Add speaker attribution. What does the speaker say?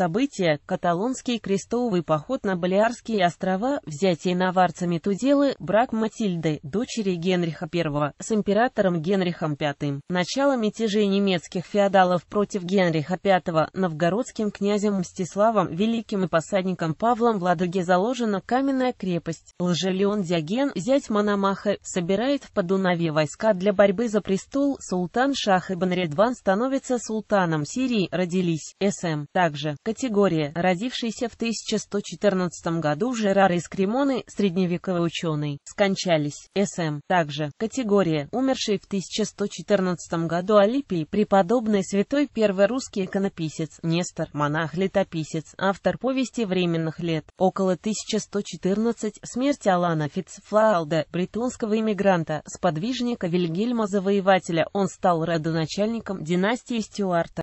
Speaker 1: события, каталонский крестовый поход на Балиарские острова, взятие наварцами Туделы, брак Матильды, дочери Генриха I, с императором Генрихом V, начало мятежей немецких феодалов против Генриха V, новгородским князем Мстиславом, великим и посадником Павлом в Ладоге заложена каменная крепость. Лжелеон Диоген, зять Мономаха, собирает в Подунаве войска для борьбы за престол, султан Шах и Редван становится султаном Сирии, родились, СМ. Также, категория, родившийся в 1114 году Жерар из Кремоны, средневековый ученый, скончались, СМ, также, категория, умерший в 1114 году Алипий, преподобный святой первый русский иконописец, Нестор, монах-летописец, автор повести временных лет, около 1114, смерть Алана Фицфлаалда, бритонского иммигранта, сподвижника Вильгельма Завоевателя, он стал родоначальником династии Стюарта.